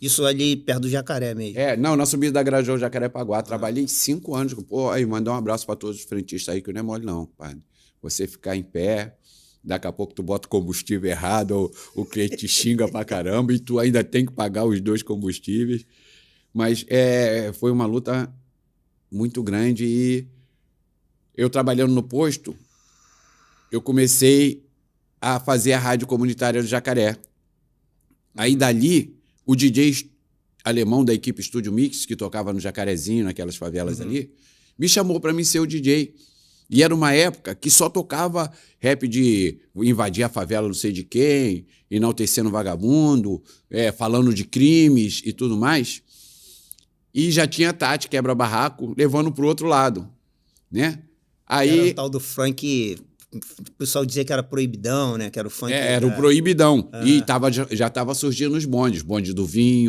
Isso ali perto do Jacaré mesmo. É, não, na subida da Grajão Paguá. Trabalhei ah. cinco anos. Pô, aí, mandar um abraço para todos os frentistas aí, que não é mole não, padre. Você ficar em pé, daqui a pouco tu bota combustível errado, ou o cliente te xinga pra caramba, e tu ainda tem que pagar os dois combustíveis. Mas é, foi uma luta muito grande e eu trabalhando no posto, eu comecei a fazer a rádio comunitária do Jacaré. Aí dali o DJ alemão da equipe Studio Mix, que tocava no Jacarezinho, naquelas favelas uhum. ali, me chamou para mim ser o DJ. E era uma época que só tocava rap de invadir a favela não sei de quem, enaltecendo vagabundo, é, falando de crimes e tudo mais. E já tinha Tati, quebra-barraco, levando para o outro lado, né? Aí, era o tal do Frank o pessoal dizia que era proibidão, né? Que era o funk. É, era o proibidão. E ah. tava, já estava surgindo os bondes, bonde do vinho,